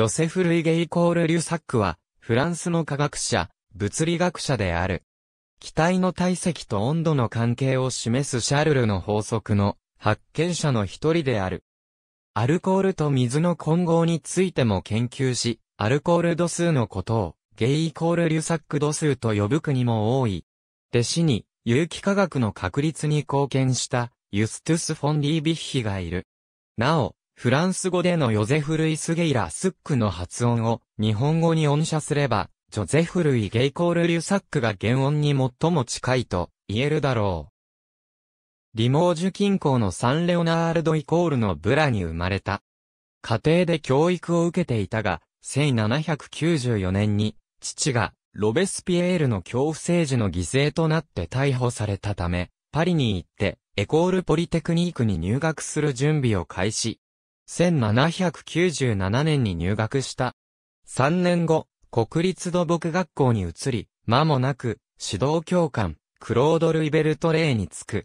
ジョセフ・ルイゲイコール・リュサックは、フランスの科学者、物理学者である。気体の体積と温度の関係を示すシャルルの法則の発見者の一人である。アルコールと水の混合についても研究し、アルコール度数のことを、ゲイイコールリュサック度数と呼ぶ国も多い。弟子に、有機化学の確立に貢献した、ユストゥス・フォン・リービッヒがいる。なお、フランス語でのヨゼフ・ルイス・ゲイラ・スックの発音を日本語に音写すれば、ジョゼフ・ルイ・ゲイコール・リュサックが原音に最も近いと言えるだろう。リモージュ近郊のサンレオナールドイコールのブラに生まれた。家庭で教育を受けていたが、1794年に、父が、ロベスピエールの恐怖政治の犠牲となって逮捕されたため、パリに行って、エコールポリテクニークに入学する準備を開始。1797年に入学した。3年後、国立土木学校に移り、間もなく、指導教官、クロード・ルイベルト・レーに就く。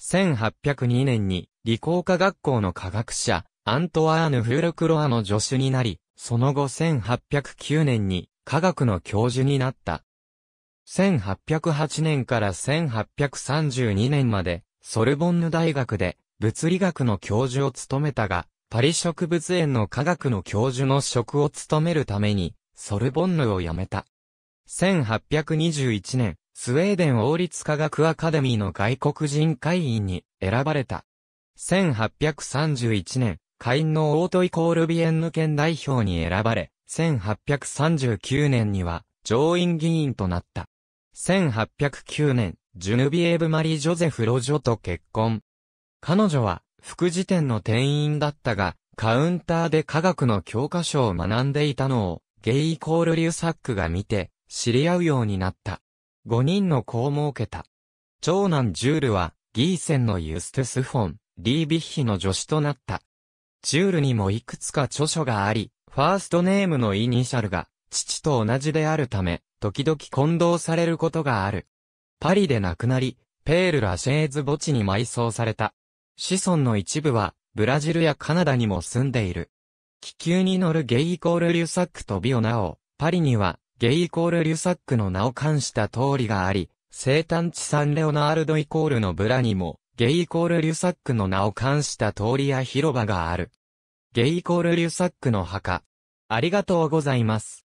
1802年に、理工科学校の科学者、アントワーヌ・フルクロアの助手になり、その後1809年に、科学の教授になった。1808年から1832年まで、ソルボンヌ大学で、物理学の教授を務めたが、パリ植物園の科学の教授の職を務めるために、ソルボンヌを辞めた。1821年、スウェーデン王立科学アカデミーの外国人会員に選ばれた。1831年、会員のオートイコールビエンヌ県代表に選ばれ、1839年には上院議員となった。1809年、ジュヌビエーブ・マリ・ジョゼフ・ロジョと結婚。彼女は、副辞典の店員だったが、カウンターで科学の教科書を学んでいたのを、ゲイイコールリュサックが見て、知り合うようになった。5人の子を設けた。長男ジュールは、ギーセンのユステスフォン、リービッヒの助手となった。ジュールにもいくつか著書があり、ファーストネームのイニシャルが、父と同じであるため、時々混同されることがある。パリで亡くなり、ペール・ラシェーズ墓地に埋葬された。子孫の一部は、ブラジルやカナダにも住んでいる。気球に乗るゲイイコールリュサックとビオナオ、パリには、ゲイイコールリュサックの名を冠した通りがあり、生誕地サンレオナールドイコールのブラにも、ゲイイコールリュサックの名を冠した通りや広場がある。ゲイイコールリュサックの墓。ありがとうございます。